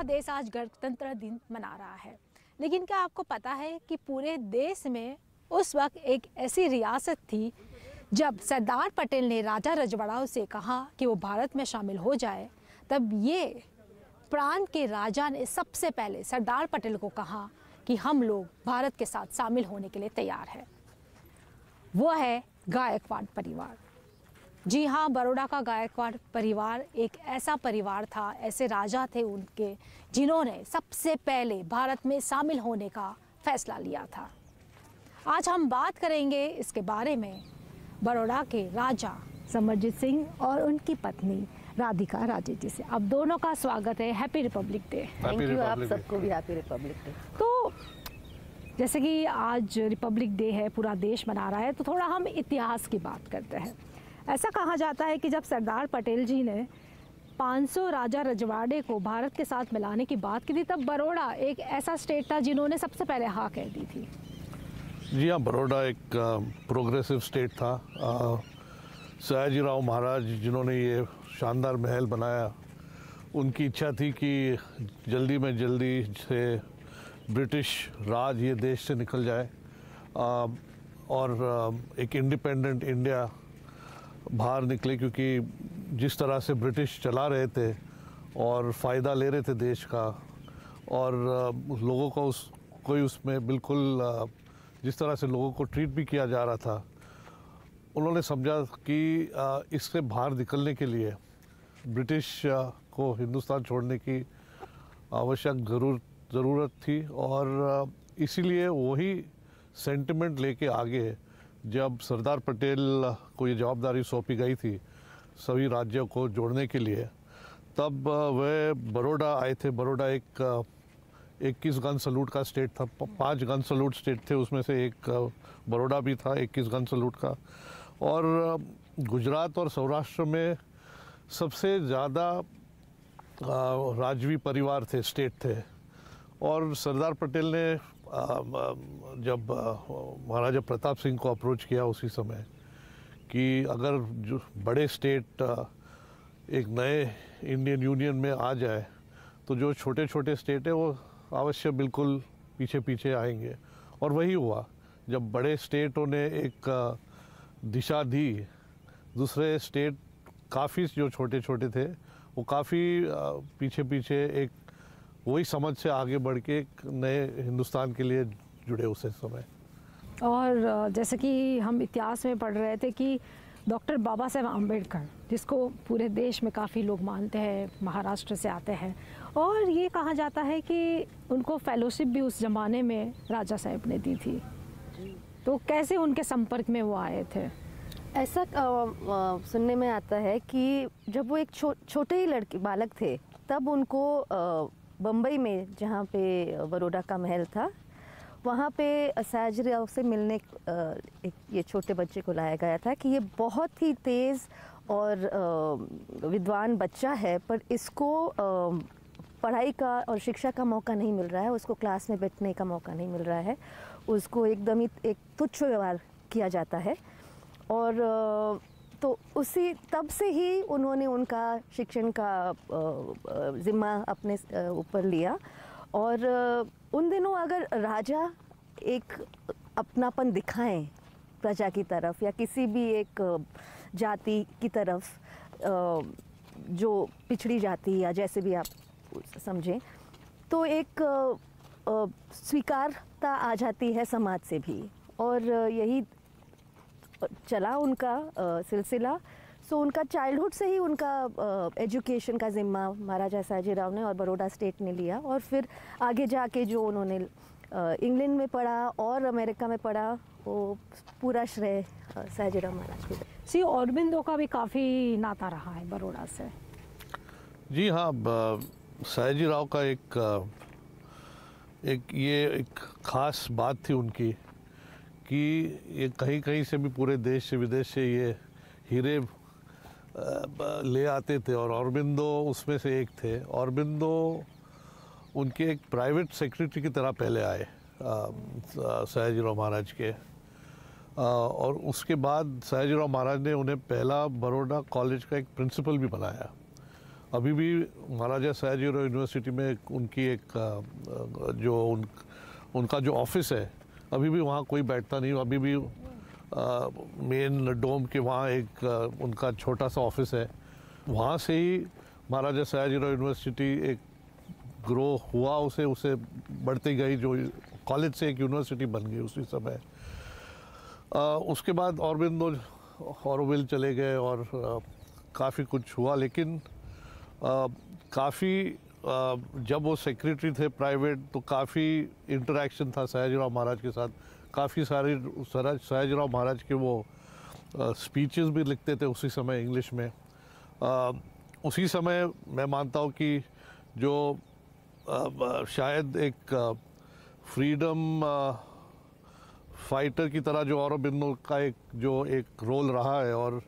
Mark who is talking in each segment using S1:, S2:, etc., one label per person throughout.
S1: पूरा देश आज गणतंत्र दिन मना रहा है लेकिन क्या आपको पता है कि पूरे देश में उस वक्त एक ऐसी रियासत थी जब सरदार पटेल ने राजा रजवाड़ाओं से कहा कि वो भारत में शामिल हो जाए तब ये प्रांत के राजा ने सबसे पहले सरदार पटेल को कहा कि हम लोग भारत के साथ शामिल होने के लिए तैयार हैं वो है गायकवाड़ परिवार जी हाँ बड़ोड़ा का गायकवाड़ परिवार एक ऐसा परिवार था ऐसे राजा थे उनके जिन्होंने सबसे पहले भारत में शामिल होने का फैसला लिया था आज हम बात करेंगे इसके बारे में बड़ोड़ा के राजा समरजीत सिंह और उनकी पत्नी राधिका राजे जी से अब दोनों का स्वागत है happy republic day thank you आप सबको भी हैप्पी रिपब्लिक डे तो जैसे कि आज रिपब्लिक डे है पूरा देश मना रहा है तो थोड़ा हम इतिहास की बात करते हैं ऐसा कहा जाता है कि जब सरदार पटेल जी ने 500 राजा रजवाड़े को भारत के साथ मिलाने की बात की थी तब बड़ोड़ा एक ऐसा स्टेट था जिन्होंने सबसे पहले हाँ कह दी थी
S2: जी हाँ बड़ोड़ा एक प्रोग्रेसिव स्टेट था सयाजी राव महाराज जिन्होंने ये शानदार महल बनाया उनकी इच्छा थी कि जल्दी में जल्दी से ब्रिटिश राज ये देश से निकल जाए आ, और एक इंडिपेंडेंट इंडिया बाहर निकले क्योंकि जिस तरह से ब्रिटिश चला रहे थे और फ़ायदा ले रहे थे देश का और लोगों को उस कोई उसमें बिल्कुल जिस तरह से लोगों को ट्रीट भी किया जा रहा था उन्होंने समझा कि इससे बाहर निकलने के लिए ब्रिटिश को हिंदुस्तान छोड़ने की आवश्यक ज़रूर ज़रूरत थी और इसीलिए वही सेंटिमेंट लेके आगे जब सरदार पटेल को ये जवाबदारी सौंपी गई थी सभी राज्यों को जोड़ने के लिए तब वे बड़ोडा आए थे बड़ोडा एक इक्कीस गन सलूट का स्टेट था पांच गन सलूट स्टेट थे उसमें से एक बड़ोडा भी था इक्कीस गन सलूट का और गुजरात और सौराष्ट्र में सबसे ज़्यादा राजवी परिवार थे स्टेट थे और सरदार पटेल ने जब महाराजा प्रताप सिंह को अप्रोच किया उसी समय कि अगर जो बड़े स्टेट एक नए इंडियन यूनियन में आ जाए तो जो छोटे छोटे स्टेट है वो अवश्य बिल्कुल पीछे पीछे आएंगे और वही हुआ जब बड़े स्टेटों ने एक दिशा दी दूसरे स्टेट काफ़ी जो छोटे छोटे थे वो काफ़ी पीछे पीछे एक वही समझ से आगे बढ़ के एक नए हिंदुस्तान के लिए जुड़े उस समय
S1: और जैसे कि हम इतिहास में पढ़ रहे थे कि डॉक्टर बाबा साहेब आम्बेडकर जिसको पूरे देश में काफ़ी लोग मानते हैं महाराष्ट्र से आते हैं और ये कहा जाता है कि उनको फेलोशिप भी उस ज़माने में राजा साहेब ने दी थी
S3: तो कैसे उनके संपर्क में वो आए थे ऐसा आ, आ, सुनने में आता है कि जब वो एक छो, छोटे ही लड़के बालक थे तब उनको बम्बई में जहाँ पे बरोडा का महल था वहाँ पे असैजरिया से मिलने एक ये छोटे बच्चे को लाया गया था कि ये बहुत ही तेज़ और विद्वान बच्चा है पर इसको पढ़ाई का और शिक्षा का मौका नहीं मिल रहा है उसको क्लास में बैठने का मौका नहीं मिल रहा है उसको एकदम ही एक तुच्छ व्यवहार किया जाता है और तो उसी तब से ही उन्होंने उनका शिक्षण का ज़िम्मा अपने ऊपर लिया और उन दिनों अगर राजा एक अपनापन दिखाएं प्रजा की तरफ या किसी भी एक जाति की तरफ जो पिछड़ी जाति या जैसे भी आप समझें तो एक स्वीकारता आ जाती है समाज से भी और यही चला उनका सिलसिला सो so, उनका चाइल्डहुड से ही उनका एजुकेशन uh, का ज़िम्मा महाराजा साजीराव ने और बड़ोड़ा स्टेट ने लिया और फिर आगे जाके जो उन्होंने इंग्लैंड में पढ़ा और अमेरिका में पढ़ा वो पूरा श्रेय साजीराव महाराज को
S1: सी औरबिंदो का भी काफ़ी नाता रहा है बड़ोड़ा से
S2: जी हाँ राव का एक एक ये एक ख़ास बात थी उनकी कि ये कहीं कहीं से भी पूरे देश से विदेश से ये हीरे ले आते थे और औरबिंदो उसमें से एक थे औरबिंदो उनके एक प्राइवेट सेक्रेटरी की तरह पहले आए सयाजीराव महाराज के आ, और उसके बाद सयाजीराव महाराज ने उन्हें पहला बड़ोडा कॉलेज का एक प्रिंसिपल भी बनाया अभी भी महाराजा सयाजीराव यूनिवर्सिटी में उनकी एक जो उन, उनका जो ऑफिस है अभी भी वहाँ कोई बैठता नहीं अभी भी मेन डोम के वहाँ एक आ, उनका छोटा सा ऑफिस है वहाँ से ही महाराजा सयाजीराव यूनिवर्सिटी एक ग्रो हुआ उसे उसे बढ़ती गई जो कॉलेज से एक यूनिवर्सिटी बन गई उसी समय आ, उसके बाद और औरबिंदो औरविल चले गए और काफ़ी कुछ हुआ लेकिन काफ़ी जब वो सेक्रेटरी थे प्राइवेट तो काफ़ी इंटरेक्शन था सयाजीराव महाराज के साथ काफ़ी सारे सराज सयाजीराव महाराज के वो स्पीचेस भी लिखते थे उसी समय इंग्लिश में आ, उसी समय मैं मानता हूँ कि जो आ, शायद एक फ्रीडम फाइटर की तरह जो और बिंदु का एक जो एक रोल रहा है और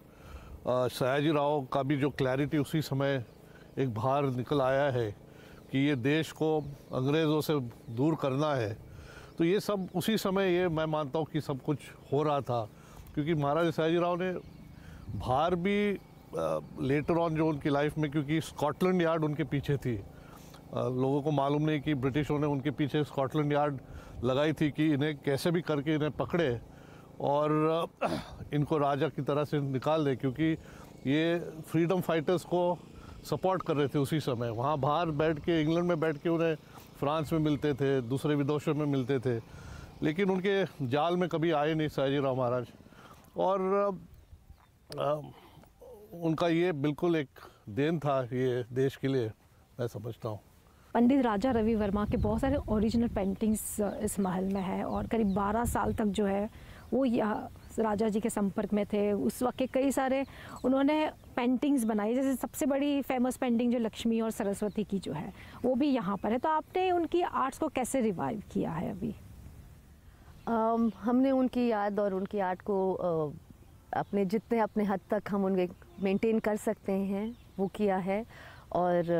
S2: सयाजी राव का भी जो क्लैरिटी उसी समय एक भार निकल आया है कि ये देश को अंग्रेज़ों से दूर करना है तो ये सब उसी समय ये मैं मानता हूँ कि सब कुछ हो रहा था क्योंकि महाराजा सयाजीराव ने भार भी लेटर ऑन जो उनकी लाइफ में क्योंकि स्कॉटलैंड यार्ड उनके पीछे थी आ, लोगों को मालूम नहीं कि ब्रिटिशों ने उनके पीछे स्कॉटलैंड यार्ड लगाई थी कि इन्हें कैसे भी करके इन्हें पकड़े और इनको राजा की तरह से निकाल दे क्योंकि ये फ्रीडम फाइटर्स को सपोर्ट कर रहे थे उसी समय वहाँ बाहर बैठ के इंग्लैंड में बैठ के उन्हें फ्रांस में मिलते थे दूसरे विदेशों में मिलते थे लेकिन उनके जाल में कभी आए नहीं सयाजी राव महाराज और आ, उनका ये बिल्कुल एक देन था ये देश के लिए मैं समझता हूँ
S1: पंडित राजा रवि वर्मा के बहुत सारे ओरिजिनल पेंटिंग्स इस महल में है और करीब 12 साल तक जो है वो राजा जी के संपर्क में थे उस वक्त के कई सारे उन्होंने पेंटिंग्स बनाई जैसे सबसे बड़ी फेमस पेंटिंग जो लक्ष्मी और सरस्वती की जो है वो भी यहाँ पर है तो आपने उनकी आर्ट्स को कैसे रिवाइव किया है अभी
S3: um, हमने उनकी याद और उनकी आर्ट को uh, अपने जितने अपने हद तक हम उनके मेंटेन कर सकते हैं वो किया है और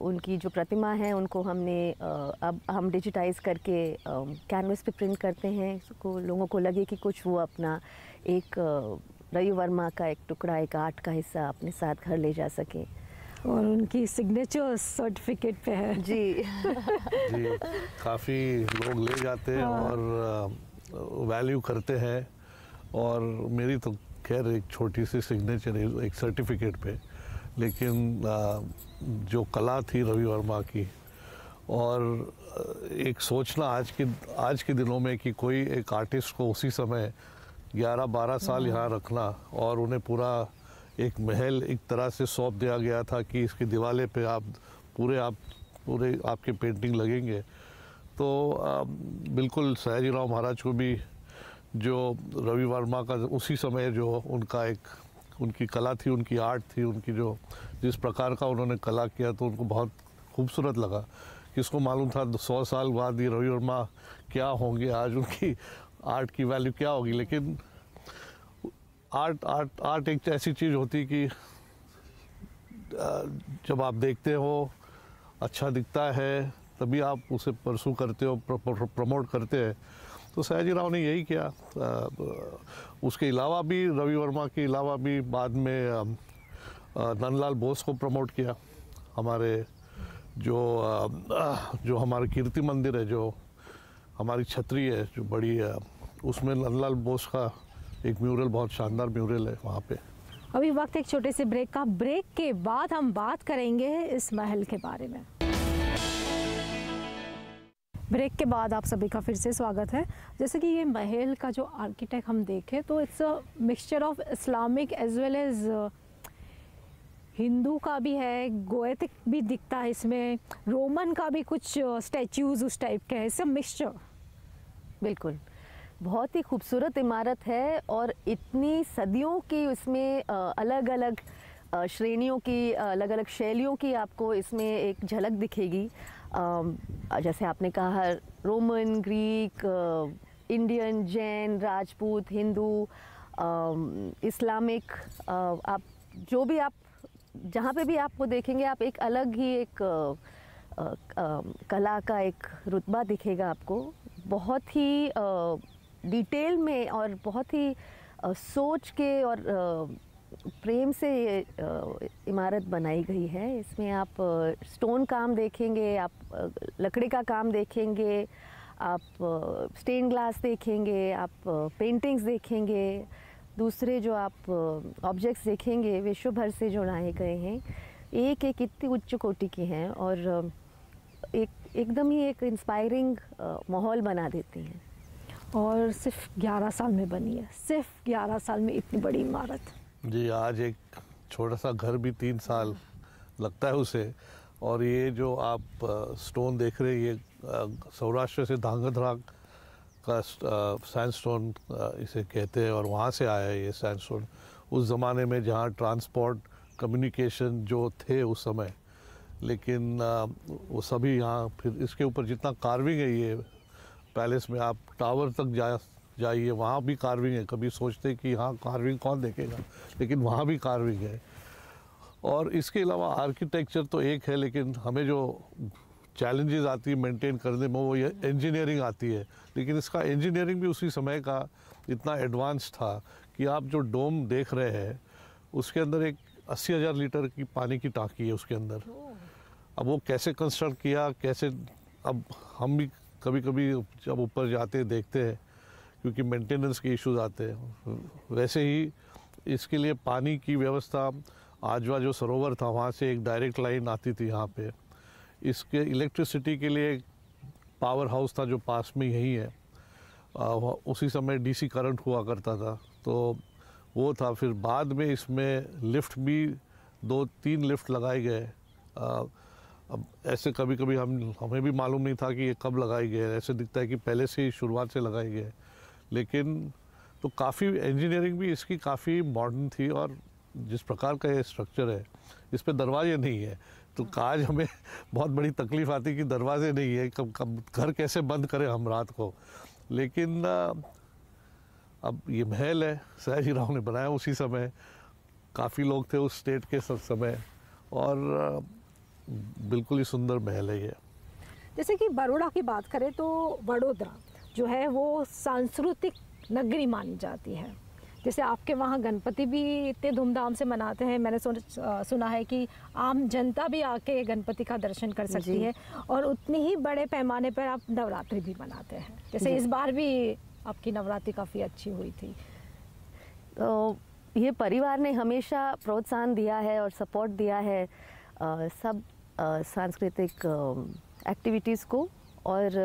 S3: उनकी जो प्रतिमा है उनको हमने अब हम डिजिटाइज करके कैनवस पे प्रिंट करते हैं उसको लोगों को लगे कि कुछ वो अपना एक रवि वर्मा का एक टुकड़ा एक आर्ट का हिस्सा अपने साथ घर ले जा सकें और उनकी सिग्नेचर सर्टिफिकेट पे है जी जी
S2: काफ़ी लोग ले जाते हैं हाँ। और वैल्यू करते हैं और मेरी तो खैर एक छोटी सी सिग्नेचर एक सर्टिफिकेट पे लेकिन जो कला थी रवि वर्मा की और एक सोचना आज के आज के दिनों में कि कोई एक आर्टिस्ट को उसी समय 11-12 साल हम्म। यहाँ रखना और उन्हें पूरा एक महल एक तरह से सौंप दिया गया था कि इसकी दिवाले पे आप पूरे आप पूरे आपके पेंटिंग लगेंगे तो आ, बिल्कुल सयाजी राव महाराज को भी जो रवि वर्मा का उसी समय जो उनका एक उनकी कला थी उनकी आर्ट थी उनकी जो जिस प्रकार का उन्होंने कला किया तो उनको बहुत खूबसूरत लगा किसको मालूम था सौ साल बाद ये रवि वर्मा क्या होंगे आज उनकी आर्ट की वैल्यू क्या होगी लेकिन आर्ट आर्ट आर्ट एक ऐसी चीज़ होती कि जब आप देखते हो अच्छा दिखता है तभी आप उसे परसू करते हो प्र, प्र, प्र, प्रमोट करते हैं तो सयाजी राव ने यही किया उसके अलावा भी रवि वर्मा के अलावा भी बाद में नंदलाल बोस को प्रमोट किया हमारे जो जो हमारे कीर्ति मंदिर है जो हमारी छतरी है जो बड़ी है उसमें नंदलाल बोस का एक म्यूरल बहुत शानदार म्यूरल है वहाँ पे
S1: अभी वक्त एक छोटे से ब्रेक का ब्रेक के बाद हम बात करेंगे इस महल के बारे में ब्रेक के बाद आप सभी का फिर से स्वागत है जैसे कि ये महल का जो आर्किटेक्ट हम देखें तो it's a mixture of Islamic as well as Hindu का भी है गोएथिक भी दिखता है इसमें रोमन का भी कुछ स्टैचूज uh, उस टाइप के हैं सब मिक्सचर
S3: बिल्कुल बहुत ही खूबसूरत इमारत है और इतनी सदियों की इसमें uh, अलग अलग uh, श्रेणियों की अलग अलग शैलियों की आपको इसमें एक झलक दिखेगी Um, जैसे आपने कहा Roman Greek Indian Jain Rajput Hindu Islamic आप जो भी आप जहाँ पे भी आपको देखेंगे आप एक अलग ही एक आ, uh, आ, uh, um, कला का एक रुतबा दिखेगा आपको बहुत ही डिटेल uh, में और बहुत ही सोच के और प्रेम से ये इमारत बनाई गई है इसमें आप स्टोन काम देखेंगे आप लकड़ी का काम देखेंगे आप स्टेन ग्लास देखेंगे आप पेंटिंग्स देखेंगे दूसरे जो आप ऑब्जेक्ट्स देखेंगे विश्व भर से जो लाए गए हैं एक एक इतनी उच्च कोटि की हैं और एक एकदम ही एक इंस्पायरिंग माहौल बना देती हैं और सिर्फ 11 साल में बनी है सिर्फ 11 साल में इतनी बड़ी इमारत
S2: जी आज एक छोटा सा घर भी तीन साल लगता है उसे और ये जो आप स्टोन देख रहे हैं ये सौराष्ट्र से धांगध्राग का सैंड स्टोन इसे कहते हैं और वहाँ से आया है ये सैंड स्टोन उस ज़माने में जहाँ ट्रांसपोर्ट कम्युनिकेशन जो थे उस समय लेकिन वो सभी यहाँ फिर इसके ऊपर जितना कार्विंग है ये पैलेस में आप टावर तक जा जाइए वहाँ भी कार्विंग है कभी सोचते कि हाँ कार्विंग कौन देखेगा लेकिन वहाँ भी कार्विंग है और इसके अलावा आर्किटेक्चर तो एक है लेकिन हमें जो चैलेंजेस आती है मेंटेन करने में वो ये इंजीनियरिंग आती है लेकिन इसका इंजीनियरिंग भी उसी समय का इतना एडवांस था कि आप जो डोम देख रहे हैं उसके अंदर एक अस्सी हज़ार लीटर की पानी की टाँकी है उसके अंदर अब वो कैसे कंस्ट्रक्ट किया कैसे अब हम भी कभी कभी जब ऊपर जाते देखते हैं क्योंकि मेंटेनेंस के इश्यूज आते हैं वैसे ही इसके लिए पानी की व्यवस्था आजवा जो सरोवर था वहाँ से एक डायरेक्ट लाइन आती थी यहाँ पे इसके इलेक्ट्रिसिटी के लिए पावर हाउस था जो पास में यही है आ, उसी समय डीसी करंट हुआ करता था तो वो था फिर बाद में इसमें लिफ्ट भी दो तीन लिफ्ट लगाए गए अब ऐसे कभी कभी हम हमें भी मालूम नहीं था कि ये कब लगाए गए ऐसे दिखता है कि पहले से ही शुरुआत से लगाए गए लेकिन तो काफ़ी इंजीनियरिंग भी इसकी काफ़ी मॉडर्न थी और जिस प्रकार का ये स्ट्रक्चर है इस पर दरवाजे नहीं है तो हाँ। आज हमें बहुत बड़ी तकलीफ आती कि दरवाजे नहीं है कब कब घर कैसे बंद करें हम रात को लेकिन अब ये महल है सयाजी राव ने बनाया उसी समय काफ़ी लोग थे उस स्टेट के सब समय और बिल्कुल ही सुंदर महल है ये
S1: जैसे कि बड़ोड़ा की बात करें तो वडोदरा जो है वो सांस्कृतिक नगरी मानी जाती है जैसे आपके वहाँ गणपति भी इतने धूमधाम से मनाते हैं मैंने सुना है कि आम जनता भी आके गणपति का दर्शन कर सकती है और उतनी ही बड़े पैमाने पर आप नवरात्रि भी मनाते हैं जैसे इस बार भी आपकी नवरात्रि काफ़ी अच्छी हुई थी
S3: तो ये परिवार ने हमेशा प्रोत्साहन दिया है और सपोर्ट दिया है आ, सब सांस्कृतिक एक्टिविटीज़ को और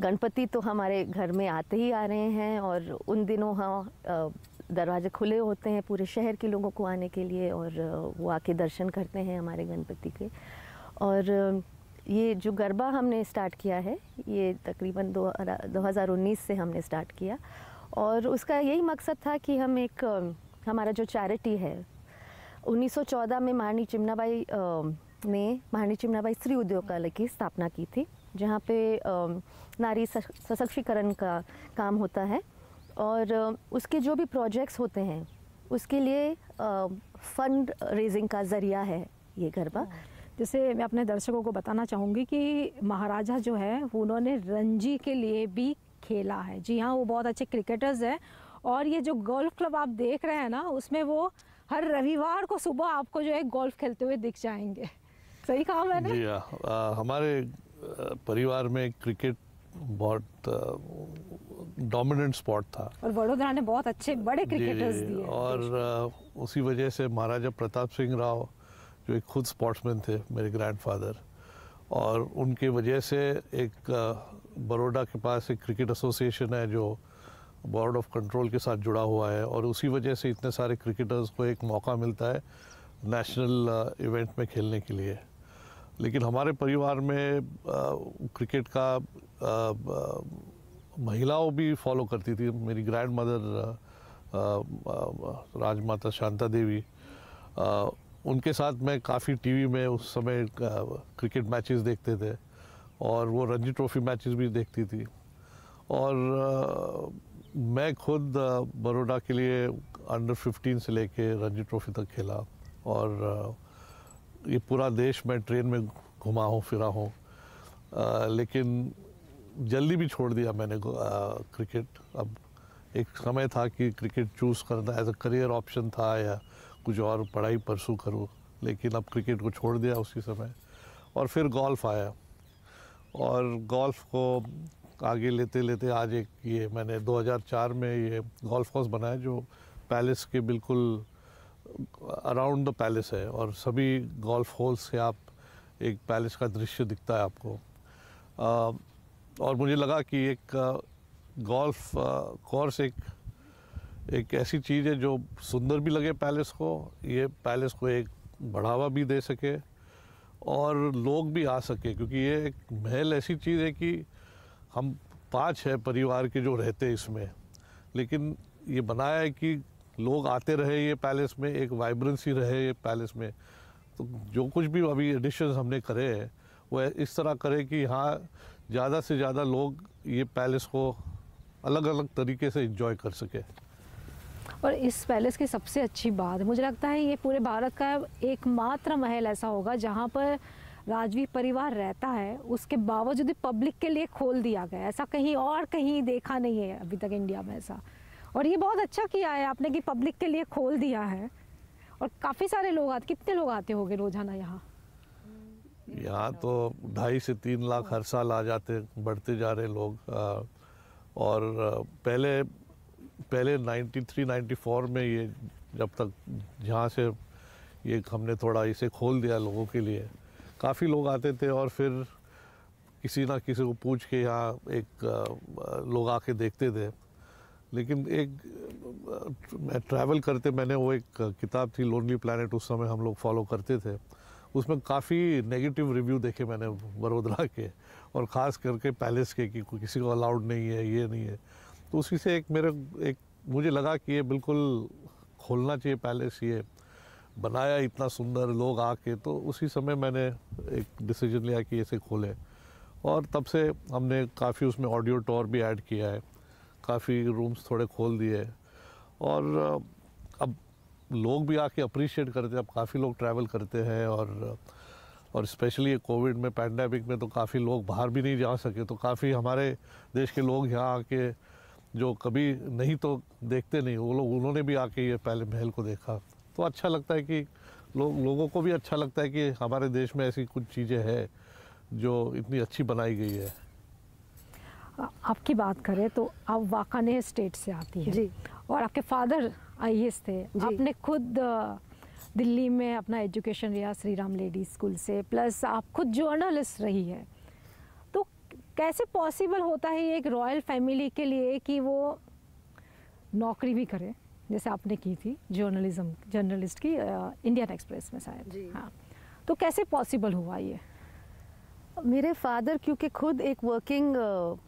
S3: गणपति तो हमारे घर में आते ही आ रहे हैं और उन दिनों हाँ दरवाजे खुले होते हैं पूरे शहर के लोगों को आने के लिए और वो आके दर्शन करते हैं हमारे गणपति के और ये जो गरबा हमने स्टार्ट किया है ये तकरीबन दो, हज़ार उन्नीस से हमने स्टार्ट किया और उसका यही मकसद था कि हम एक हमारा जो चैरिटी है 1914 में महारानी चिमनाबाई ने महारानी चिमनाबाई स्त्री उद्योग की स्थापना की थी जहाँ पे आ, नारी सशक्तिकरण का काम होता है और उसके जो भी प्रोजेक्ट्स होते हैं उसके लिए फ़ंड रेजिंग का ज़रिया है ये गरबा हाँ। जैसे मैं अपने
S1: दर्शकों को बताना चाहूँगी कि महाराजा जो है उन्होंने रणजी के लिए भी खेला है जी हाँ वो बहुत अच्छे क्रिकेटर्स हैं और ये जो गोल्फ क्लब आप देख रहे हैं ना उसमें वो हर रविवार को सुबह आपको जो है गोल्फ खेलते हुए दिख जाएंगे सही कहा मैंने
S2: जी हाँ हमारे परिवार में क्रिकेट बहुत डोमिनेंट स्पॉट था
S1: और वडोदरा ने बहुत अच्छे बड़े क्रिकेटर्स दिए
S2: और उसी वजह से महाराजा प्रताप सिंह राव जो एक खुद स्पोर्ट्समैन थे मेरे ग्रैंडफादर और उनके वजह से एक बड़ोडा के पास एक क्रिकेट एसोसिएशन है जो बोर्ड ऑफ कंट्रोल के साथ जुड़ा हुआ है और उसी वजह से इतने सारे क्रिकेटर्स को एक मौका मिलता है नेशनल इवेंट में खेलने के लिए लेकिन हमारे परिवार में आ, क्रिकेट का महिलाओं भी फॉलो करती थी मेरी ग्रैंड मदर राजमाता शांता देवी उनके साथ मैं काफ़ी टीवी में उस समय क्रिकेट मैचेस देखते थे और वो रणजी ट्रॉफी मैचेस भी देखती थी और मैं खुद बड़ोडा के लिए अंडर 15 से लेके रणजी ट्रॉफी तक खेला और ये पूरा देश मैं ट्रेन में घुमा हूँ फिरा हूँ लेकिन जल्दी भी छोड़ दिया मैंने क्रिकेट अब एक समय था कि क्रिकेट चूज़ करना एज अ करियर ऑप्शन था या कुछ और पढ़ाई परसू करूँ लेकिन अब क्रिकेट को छोड़ दिया उसी समय और फिर गोल्फ आया और गोल्फ़ को आगे लेते लेते आज एक ये मैंने 2004 में ये गोल्फ़ हाउस बनाया जो पैलेस के बिल्कुल अराउंड द पैलेस है और सभी गोल्फ होल से आप एक पैलेस का दृश्य दिखता है आपको आ, और मुझे लगा कि एक गोल्फ कोर्स एक एक ऐसी चीज़ है जो सुंदर भी लगे पैलेस को ये पैलेस को एक बढ़ावा भी दे सके और लोग भी आ सके क्योंकि ये एक महल ऐसी चीज़ है कि हम पांच है परिवार के जो रहते हैं इसमें लेकिन ये बनाया है कि लोग आते रहे ये पैलेस में एक वाइब्रेंसी रहे ये पैलेस में तो जो कुछ भी अभी एडिशन हमने करे हैं वो इस तरह करे कि यहाँ ज़्यादा से ज़्यादा लोग ये पैलेस को अलग अलग तरीके से इंजॉय कर सके
S1: और इस पैलेस की सबसे अच्छी बात मुझे लगता है ये पूरे भारत का एकमात्र महल ऐसा होगा जहाँ पर राजवी परिवार रहता है उसके बावजूद पब्लिक के लिए खोल दिया गया ऐसा कहीं और कहीं देखा नहीं है अभी तक इंडिया में ऐसा और ये बहुत अच्छा किया है आपने कि पब्लिक के लिए खोल दिया है और काफ़ी सारे लोग आते कितने लोग आते होंगे रोजाना यहाँ
S2: यहाँ तो ढाई से तीन लाख हर साल आ जाते बढ़ते जा रहे लोग और पहले पहले 93 94 में ये जब तक जहाँ से ये हमने थोड़ा इसे खोल दिया लोगों के लिए काफ़ी लोग आते थे और फिर किसी ना किसी को पूछ के यहाँ एक लोग आके देखते थे लेकिन एक ट्रैवल करते मैंने वो एक किताब थी लोनली प्लानट उस समय हम लोग फॉलो करते थे उसमें काफ़ी नेगेटिव रिव्यू देखे मैंने वड़ोदरा के और ख़ास करके पैलेस के कि किसी को अलाउड नहीं है ये नहीं है तो उसी से एक मेरे एक मुझे लगा कि ये बिल्कुल खोलना चाहिए पैलेस ये बनाया इतना सुंदर लोग आके तो उसी समय मैंने एक डिसीजन लिया कि इसे खोले और तब से हमने काफ़ी उसमें ऑडियो टॉर भी ऐड किया है काफ़ी रूम्स थोड़े खोल दिए और अब लोग भी आके अप्रिशिएट करते हैं अब काफ़ी लोग ट्रैवल करते हैं और और स्पेशली ये कोविड में पैंडेमिक में तो काफ़ी लोग बाहर भी नहीं जा सके तो काफ़ी हमारे देश के लोग यहाँ आके जो कभी नहीं तो देखते नहीं वो लोग उन्होंने भी आके ये पहले महल को देखा तो अच्छा लगता है कि लो, लोगों को भी अच्छा लगता है कि हमारे देश में ऐसी कुछ चीज़ें हैं जो इतनी अच्छी बनाई गई है
S1: आपकी बात करें तो आप वाकाने स्टेट से आती हैं जी और आपके फादर आई थे आपने खुद दिल्ली में अपना एजुकेशन लिया श्री राम लेडीज स्कूल से प्लस आप खुद जर्नलिस्ट रही है तो कैसे पॉसिबल होता है एक रॉयल फैमिली के लिए कि वो नौकरी भी करें जैसे आपने की थी जर्नलिज्म जर्नलिस्ट की इंडियन एक्सप्रेस में शायद हाँ तो कैसे पॉसिबल हुआ ये
S3: मेरे फादर क्योंकि खुद एक वर्किंग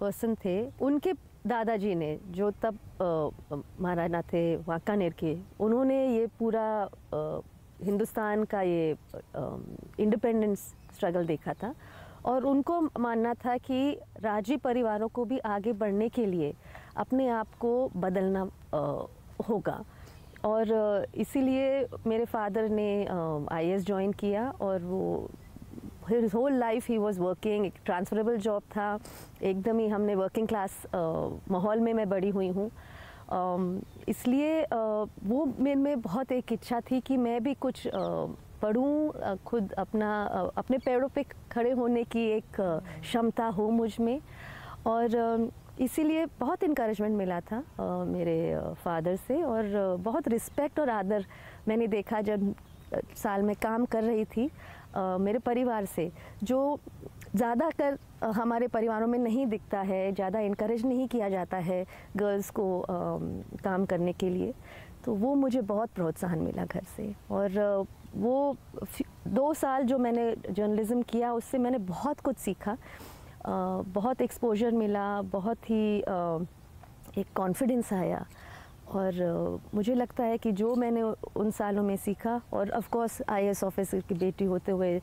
S3: पर्सन थे उनके दादाजी ने जो तब महाराणा थे वाकानेर के उन्होंने ये पूरा आ, हिंदुस्तान का ये इंडिपेंडेंस स्ट्रगल देखा था और उनको मानना था कि राजी परिवारों को भी आगे बढ़ने के लिए अपने आप को बदलना आ, होगा और इसीलिए मेरे फादर ने आई एस ज्वाइन किया और वो हिज होल लाइफ ही वॉज वर्किंग एक ट्रांसफरेबल जॉब था एकदम ही हमने वर्किंग क्लास माहौल में मैं बड़ी हुई हूँ इसलिए वो मेरे में बहुत एक इच्छा थी कि मैं भी कुछ पढ़ूँ खुद अपना अपने पैरों पे खड़े होने की एक क्षमता हो मुझ में और इसीलिए बहुत इनक्रेजमेंट मिला था मेरे फादर से और बहुत रिस्पेक्ट और आदर मैंने देखा जब साल में काम कर रही थी मेरे परिवार से जो ज़्यादा कर हमारे परिवारों में नहीं दिखता है ज़्यादा इनक्रेज नहीं किया जाता है गर्ल्स को आ, काम करने के लिए तो वो मुझे बहुत प्रोत्साहन मिला घर से और वो दो साल जो मैंने जर्नलिज़म किया उससे मैंने बहुत कुछ सीखा बहुत एक्सपोजर मिला बहुत ही एक कॉन्फिडेंस आया और मुझे लगता है कि जो मैंने उन सालों में सीखा और ऑफ कोर्स आईएएस ऑफिसर की बेटी होते हुए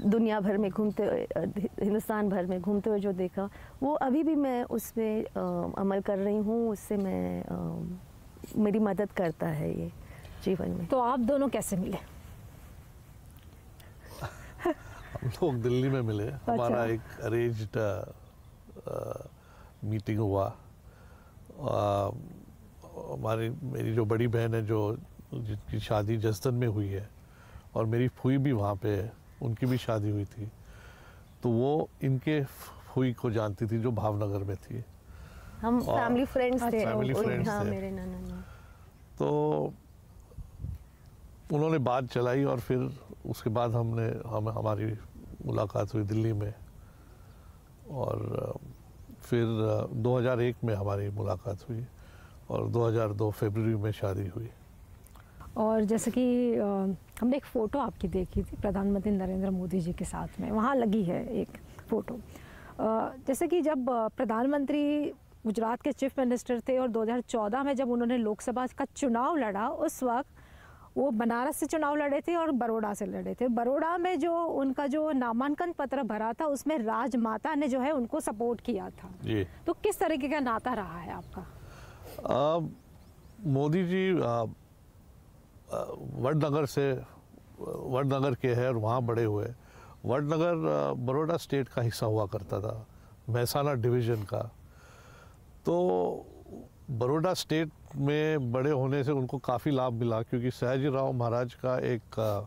S3: दुनिया भर में घूमते हिंदुस्तान भर में घूमते हुए जो देखा वो अभी भी मैं उसमें अमल कर रही हूँ उससे मैं आ, मेरी मदद करता है ये जीवन में तो आप दोनों कैसे मिले
S2: हम लोग दिल्ली में मिले अच्छा। हमारा एक अरेंज्ड मीटिंग हुआ आ, हमारी मेरी जो बड़ी बहन है जो जिनकी शादी जस्तन में हुई है और मेरी फूई भी वहाँ पे है उनकी भी शादी हुई थी तो वो इनके फूई को जानती थी जो भावनगर में थी हम फैमिली फ्रेंड्स थे फैमिली अच्छा, फ्रेंड्स हाँ, थे मेरे नाना ना। तो उन्होंने बात चलाई और फिर उसके बाद हमने हम हमारी मुलाकात हुई दिल्ली में और फिर 2001 में हमारी मुलाकात हुई और 2002 फरवरी में शादी हुई
S1: और जैसे कि हमने एक फ़ोटो आपकी देखी थी प्रधानमंत्री नरेंद्र मोदी जी के साथ में वहाँ लगी है एक फ़ोटो जैसे कि जब प्रधानमंत्री गुजरात के चीफ मिनिस्टर थे और 2014 में जब उन्होंने लोकसभा का चुनाव लड़ा उस वक्त वो बनारस से चुनाव लड़े थे और बड़ोड़ा से लड़े थे बड़ोड़ा में जो उनका जो नामांकन पत्र भरा था उसमें राजमाता ने जो है उनको सपोर्ट किया था जी। तो किस तरीके का नाता रहा है आपका
S2: मोदी जी वडनगर से वडनगर के हैं और वहाँ बड़े हुए वडनगर बड़ोडा स्टेट का हिस्सा हुआ करता था महसाना डिवीज़न का तो बड़ोडा स्टेट में बड़े होने से उनको काफ़ी लाभ मिला क्योंकि सयाजी राव महाराज का एक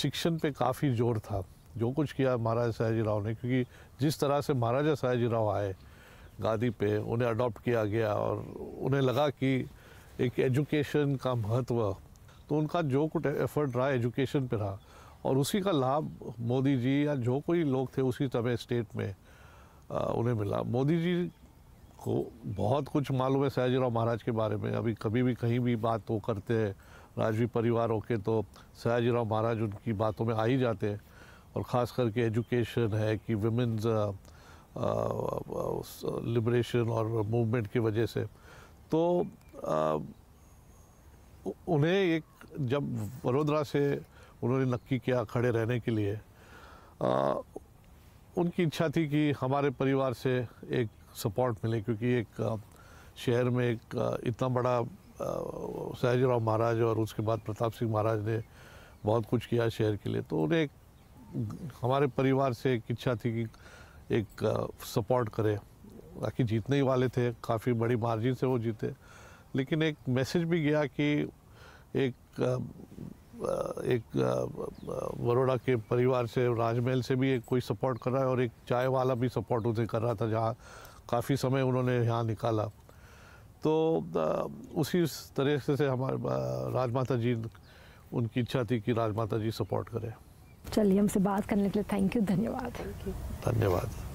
S2: शिक्षण पे काफ़ी जोर था जो कुछ किया महाराजा सयाजी राव ने क्योंकि जिस तरह से महाराजा सयाजी राव आए गादी पे उन्हें अडॉप्ट किया गया और उन्हें लगा कि एक एजुकेशन का महत्व तो उनका जो कुछ एफर्ट रहा एजुकेशन पे रहा और उसी का लाभ मोदी जी या जो कोई लोग थे उसी समय स्टेट में आ, उन्हें मिला मोदी जी को बहुत कुछ मालूम है सयाजीराव महाराज के बारे में अभी कभी भी कहीं भी बात वो करते हैं राजवी परिवार होके तो सयाजीराव महाराज उनकी बातों में आ ही जाते हैं और ख़ास करके एजुकेशन है कि वुमेंस लिबरेशन और मूवमेंट की वजह से तो आ, उन्हें एक जब वडोदरा से उन्होंने नक्की किया खड़े रहने के लिए आ, उनकी इच्छा थी कि हमारे परिवार से एक सपोर्ट मिले क्योंकि एक शहर में एक इतना बड़ा सहजराव महाराज और उसके बाद प्रताप सिंह महाराज ने बहुत कुछ किया शहर के लिए तो उन्हें हमारे परिवार से एक इच्छा थी कि एक सपोर्ट करे बाकी जीतने ही वाले थे काफ़ी बड़ी मार्जिन से वो जीते लेकिन एक मैसेज भी गया कि एक एक वरोड़ा के परिवार से राजमहल से भी एक कोई सपोर्ट कर रहा है और एक चाय वाला भी सपोर्ट उसे कर रहा था जहाँ काफ़ी समय उन्होंने यहाँ निकाला तो उसी तरह से हमारे राजमाता जी उनकी इच्छा थी कि राजमाता जी सपोर्ट करें
S1: चलिए हमसे बात करने के लिए थैंक यू धन्यवाद
S2: धन्यवाद